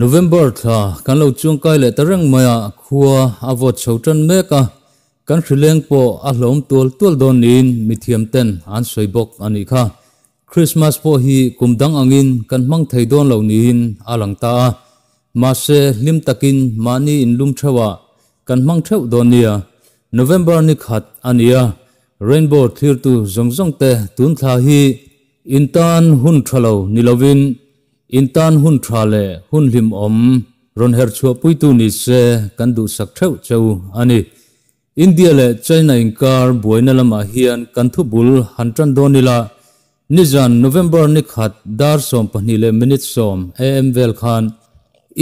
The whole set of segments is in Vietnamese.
November thà kan lo chuông kai le ta mày maya khua avot chau tran me cán kan lên bộ a hlom tol tol đồn in mi thiam tên an soi bốc ani kha Christmas po hi kumdang angin cán mang thei đồn lo ni in alang ta ma se lim takin mani in lum thawa cán mang theu don nia November ni an ania rainbow thiêu tu zong zong te tun thà hi in tan hun ni thalo nilovin इन्तान हुन thale hun lim om ron her chu puitu ni se kan du sak thau chau ani india le china in car boina lama hian kan thu bul han tran donila nizan november ni khat dar som pani le minute som am vel khan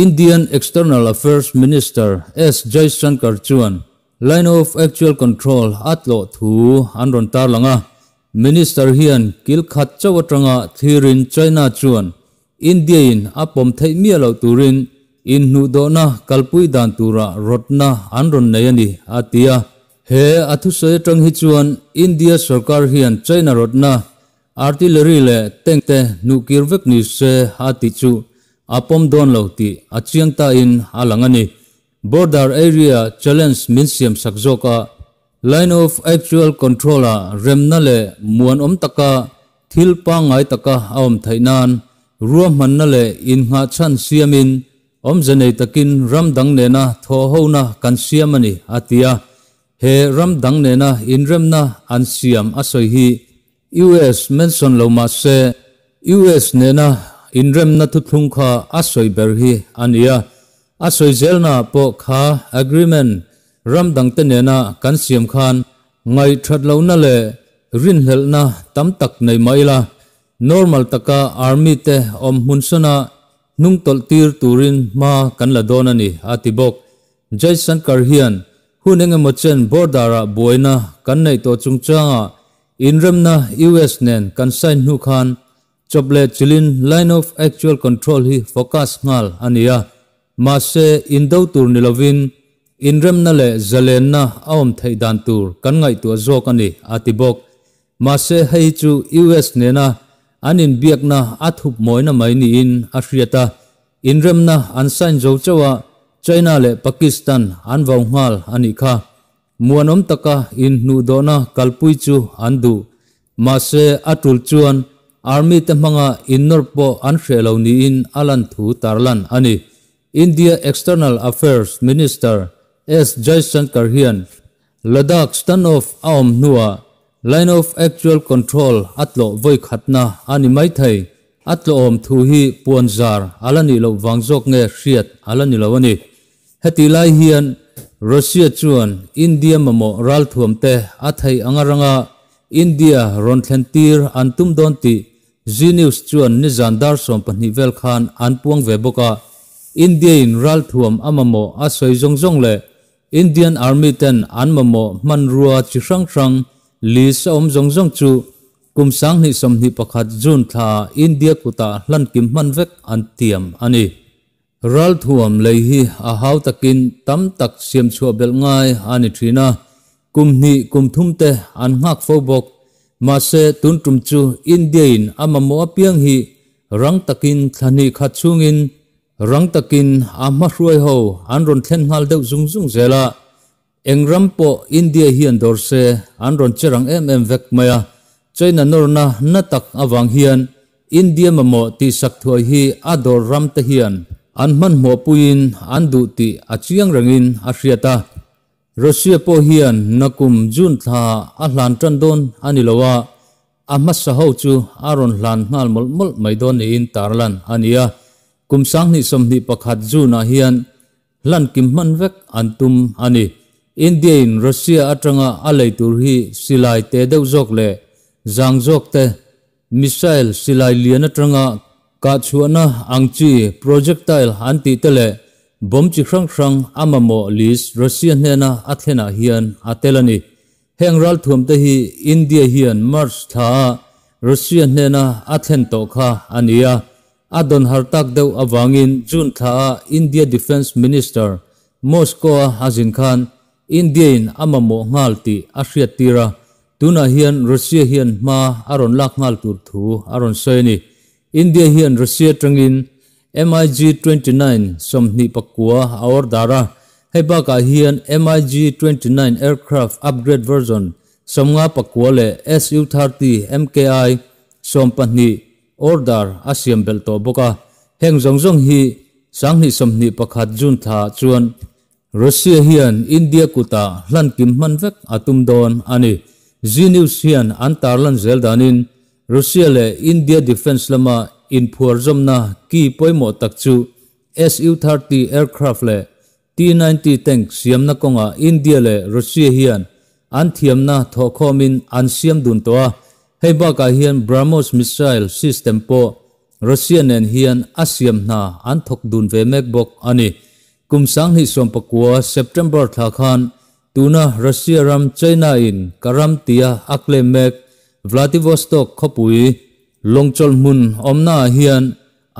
indian external affairs minister s jay shankar chuan Indian apom thei mia lo turin in nu do na kalpui dan tura rotna anron nayani atia he athu se tang hi chuan India sarkar hian China rotna artillery le tengte nukir vek ni se hati chu apom don lo ti achiang ta in alangani border area challenge minsiam sakzoka line of actual controller remna le muan om taka thil pa ngai taka aom thainan ruam man na le in nga chan siamin om janei takin ram đăng ne na tho ho na kan siam a atia he ram đăng ne na in rem na an siam asoi hi US mention lâu ma se US ne na in rem na thu thung kha asoi ber hi ania asoi zel na po kha agreement ram đăng tên ne na kan siam khan ngay that lâu na le rin hel na tam tak nei mai la normal taka army te om hunsona nung tol tir turin ma kan la don ani atibok jason karhian hunenge mochen bordara boina kan nei to chungchanga inremna us nen kan sai nu khan chople chilin line of actual control hi focus ngal ania ma se indo tur nilovin inremna le zalenna aom dan tur kan ngai tu zok ani atibok ma se hei chu us nena अनिन biak na athup moi in mai ni in जोचवा, ta inrem na ansain jo chawa china le pakistan anvau ngal ani kha muanom taka in nu do na kalpui chu andu mase atul chuan army te manga innor po an shelo ni in line of actual control at atlo voi khatna ani mai at lo om thu hi puanzar alani lo wangjok nge hriat alani lo ani heti lai hian Russia chuan India mamo ral thuam te athai angaranga India ron an tum don ti G News chuan ni zandar som pahni vel khan puang ve boka India in ral thuam amamo asoi jong jong le Indian Army ten man rua chi rang rang li ông om zong zong chu kum sang ni hì ni hạt jun tha india ta hlan kim man vek an tiam ani ral thuam lei hi a hau takin tam tak siam chua bel ngai ani na, kum ni kum thum te an ngak phô bok mà se tun tum chu india in amamo piang hi rang takin thani kha chungin rang takin ama hruai ho an ron thlen ngal deuh zung zung zela engrampo india hian dorse anron cherang em em vek maya china norna natak awang hian india mamo ti sak thoi hi ador ram te hian an man mo puin an du ti achiang rangin ahriata russia po hian nakum jun tha a hlan tan don anilowa amma saho chu aron hlan ngal mol mol mai don e in tarlan ania kumsang ni somni pakhat juna hian lan kim man vek antum ani India in Russia atanga alai tur hi silai te deuh zawk le zang zawk te missile silai lian atanga ka chuana angchi projectile anti te le bom chi khrang khrang amamo list Russia hena athena hian atelani hengral thum te hi India hian March tha Russia hena athen to kha ania adon hartak deuh awangin jun tha India defense minister Moscow Hazin Khan Indian amamo ngal ti Asia tira tuna hian Russia hian ma aron lak ngal tur thu aron soini India hian Russia tangin MIG 29 somni pakua aur dara heba ka hian MIG 29 aircraft upgrade version somnga pakua le SU-30 MKI som panni order asiam belto boka heng zong zong hi sang ni som pakhat jun tha chuan Russia hian India kuta lan kim man vek atum don ani zinu sian antar lan zel danin Russia le India defense lama in phur na ki poimo takchu SU-30 aircraft le T-90 tank siam na konga India le Russia hian an thiam na thokhomin an siam dun towa brahmos missile system po russian en hian asiam na ve mek ani kum sang hi som pakua September tha khan tuna Russia ram China in karam tia akle mek Vladivostok khopui longchol mun omna hian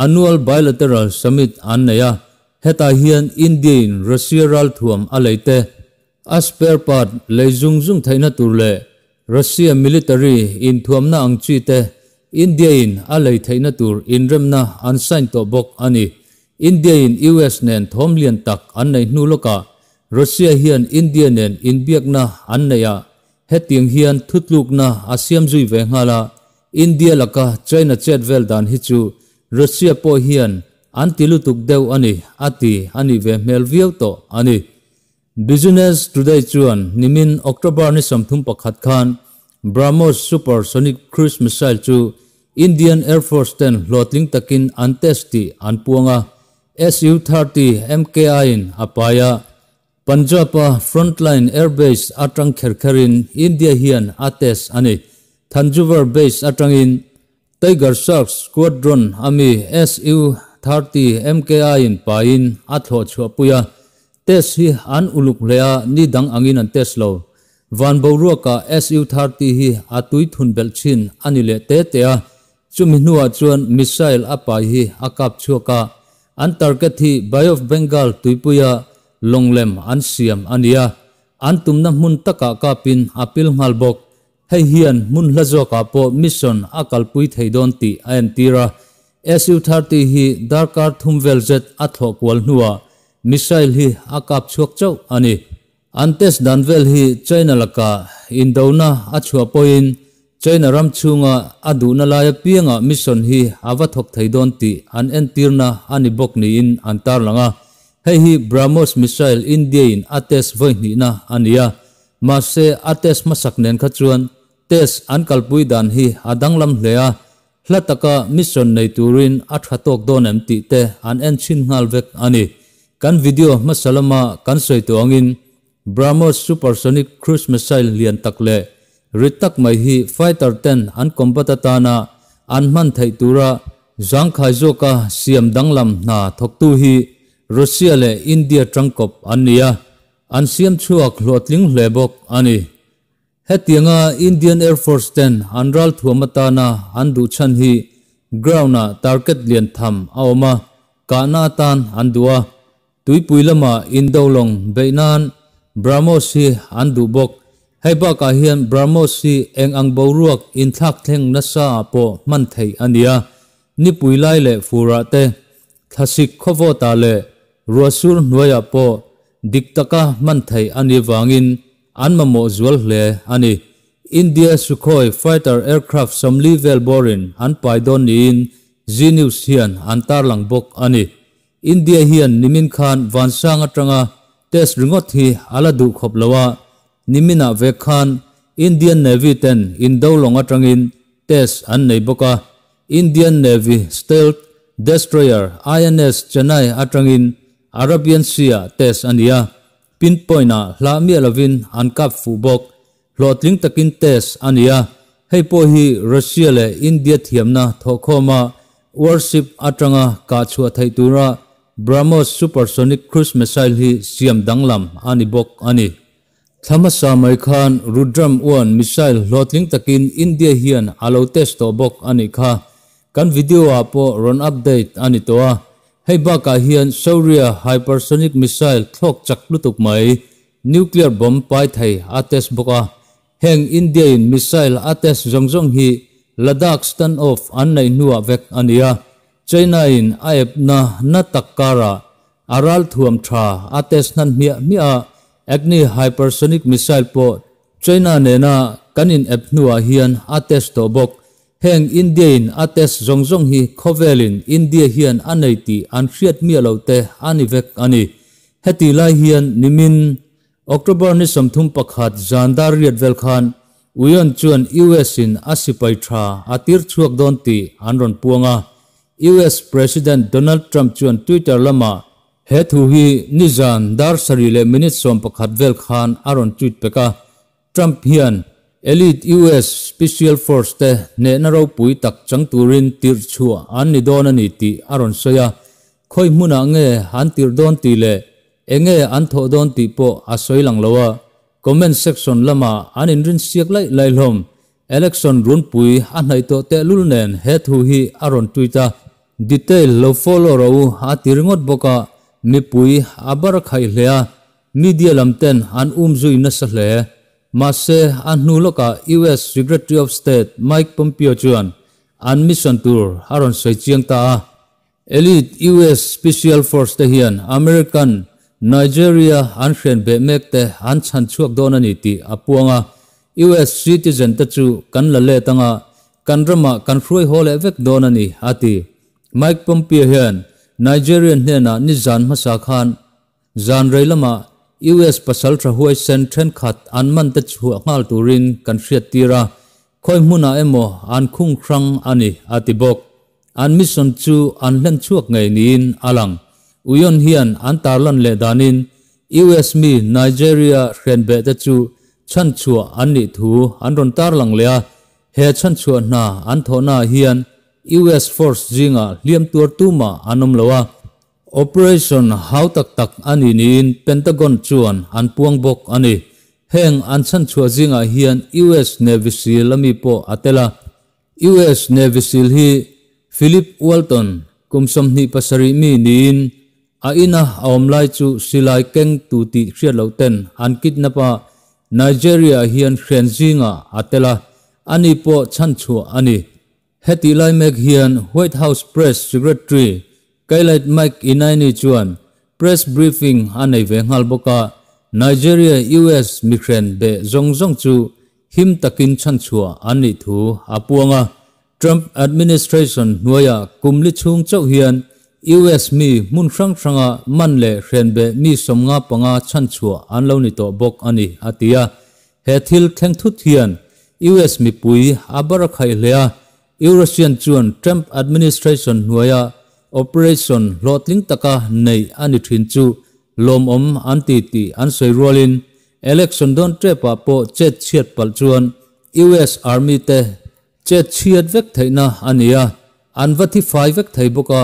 annual bilateral summit An annaya heta hian India in Russia ral thuam aleite asper part leizung zung thaina turle Russia military in thuamna angchi te India in alei thaina tur inremna unsigned to bok ani india Indian US nen lian tak an annai nu loka Russia hian India nen in inbiak na annaya hetiang hian thutluk na asiam zui ve ngala India laka China chet vel dan hi chu Russia po hian an antilutuk deu ani ati ani ve melviau to ani business today chuan nimin october ni samthum pakhat khan brahmos supersonic cruise missile chu indian air force ten lotling takin antesti anpuanga SU-30 MKIN apaya Punjaba frontline airbase atang kherkherin India hian ates ani Thanjavur base atangin Tiger Shark squadron ami SU-30 MKIN pain atho chua puya tes hi an uluk leya ni dang angin an tes lo van boruwa ka SU-30 hi atui thun belchin ani le te te a chumi nuwa chuan missile apai hi akap chua ka antarkat hi Bay of Bengal tuipuya longlem an siam ania an tumna mun taka kapin apil ngal bok hei hian mun lazo ka po mission akal pui thei don ti an tira SU 30 hi darkar thumvel jet atho kwal nuwa missile hi akap chuak chau ani antes danvel hi China laka indona achua poin China ram chunga aduna laya pianga mission hi avathok thaidon ti an entirna ani bokni in antar langa hei hi brahmos missile india in ates voihni na ania ma se ates masaknen kha chuan tes an kalpui dan hi adanglam hleya hlataka mission nei turin athatok don em ti te an en chin ngal vek ani kan video masalama kan soitongin brahmos supersonic cruise missile lian le ritak mai hi fighter ten an kompata tana an man thai tura zang khai zo ka siam danglam na thok tu hi russia le india trangkop ania an siam chuak hlotling lebok ani hetianga indian air force ten anral thuamata na du chan hi ground na target lian tham awma na tan andua tuipui lama indolong beinan an du bok heba ka hian brahmo si eng ang boruak in thak theng nasa po man thei ania ni pui lai le fura te thasik khowo ta le rasul noya po diktaka man thei ani wangin anma mo zual le ani india sukhoi fighter aircraft som level borin in zinius hian antar bok ani india hian nimin khan wansang ringot hi aladu khop lawa nimina ve khan Indian Navy ten in do longa tangin test an nei boka Indian Navy stealth destroyer INS Chennai atangin Arabian Sea test ania pinpoina hla mi lovin an kap fu bok lotling takin test ania heipo hi Russia le India thiamna thokoma worship atanga ka chua Tura Brahmos supersonic cruise missile hi siam danglam ani bok ani thamasamaikhan rudram uan missile hlotling takin india hian alo test to bok ani kha kan video apo run update ani toa heiba ka hian sauria hypersonic missile thlok chak lutuk mai nuclear bomb pai thai ates boka heng india in missile test ates zongjong hi ladakh stand off annai nuwa vek ania china in aep na na takara aral thuam tha ates nan mia mia Agni hypersonic missile po China nena kanin apnua hian ates to bok heng India in ates zong zong hi khovelin India hian anaiti an hriat mi lo te ani vek ani heti lai hian nimin October ni samthum pakhat zandar riat uyon chuan US in asipai tha atir chuak don anron puanga US President Donald Trump chuan Twitter lama he thu hi nizan dar sari le minute som pakhat vel khan aron tweet peka trump hian elite us special force te ne na ro pui tak chang turin tir chua an ni don ani ti aron soya khoi muna nge han tir don ti le enge an tho don ti po asoi lang lowa comment section lama an in rin siak lai lai lom election run pui an nai to te lul nen he thu hi aron tuita detail lo follow ro ha tirngot boka mipui abar khai hlea media lamten an umzui na sa hle ma se an nuloka us secretary of state mike pompeo chuan an mission tour haron sai chiang ta elite us special force te hian american nigeria an hren be mek te an chan chuak don ani ti apuanga us citizen ta kan la tanga kan rama kan fruai hole vek don ani mike pompeo hian ไนจีเรียนเนี่ยนะนิจานมาสาขันจานไรละมายูเอสพัสดุหัวยเซนทรันขัดอันมันตัดหัวงาลตูรินกันเสียตีระคอยมุนาเอโมอันคุ้งครั้งอันนี้อธิบกอันมิสันจูอันเล่นชั่วไงนี้อัลังอุยนเฮียนอันตาลันเลดานินยูเอสมีไนจีเรียเรนเบตจูชันชัวอันนี้ถูอันรอนตาลังเลียเฮชันชัวนาอันโทนาเฮียน US Force zinga à, liam tur tuma anom à, lawa à. operation hau tak tak ani in Pentagon chuan an puang bok ani heng an san chua zinga hian US Navy SEAL ami po atela US Navy SEAL hi Philip Walton kumsom ni pasari mi niin a aom lai chu silai keng tu ti hriat lo ten an kidnapa Nigeria hian Zinga atela ani po chan chua ani heti lai mek hian White House Press Secretary Kailat Mike Inaini chuan press briefing anei ve ngal boka Nigeria US mikhren be rong rong chu him ta takin chan chua ấy thu apuanga Trump administration nuaya kumli chung chau hian US mi mun sang à man lệ hren be mi somnga à chan chua an lo ni to anh ấy atia hết thil theng thu thian US mi pui abara khai lea Eurasian chuan Trump administration nuaya operation lotling taka nei ani thin chu lom om anti ti an soi rolin election don trepa po che chiat pal chuan US Army te che chiat vek theina ania an vathi fai vek thei boka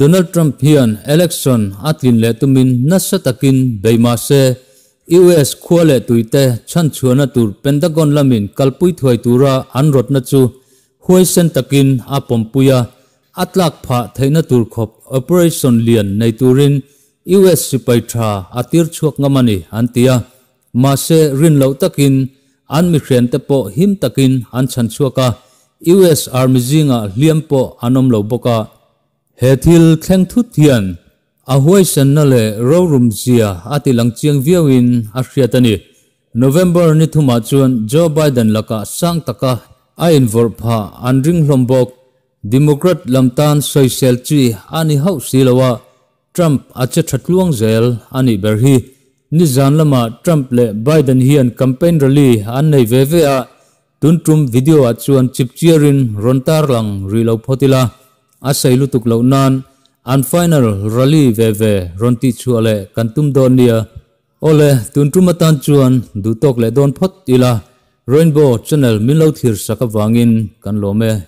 Donald Trump hian election atlin le tumin nasa takin beima se US khua le tuite chan chuana tur Pentagon lamin kalpui thoi tura an rotna chu khuây sen takin apom puya atlak pha theina tur khop operation lian nei turin US sipai tha atir chuak ngamani antia ma se rin lo takin an mi hren te po him takin an chan chuaka US Army zinga liam po anom lo boka he thil thleng thu thian a huai sen na le ro rum zia ati lang chiang viawin a hriatani November ni thuma chuan Joe Biden laka sang taka a involve pha an ring hlombok democrat lamtan soisel chi ani hau silawa trump acha thatluang zel ani ber hi ni zan lama trump le biden hi an campaign rally an nei ve ve a tun trum video a chuan chipchiarin rontar lang rilo photila a seilu tuk lo nan an final rally ve ve ronti chu ale kantum don nia ole tun trumatan chuan du tok le don potila. rainbow channel milo thir saka wangin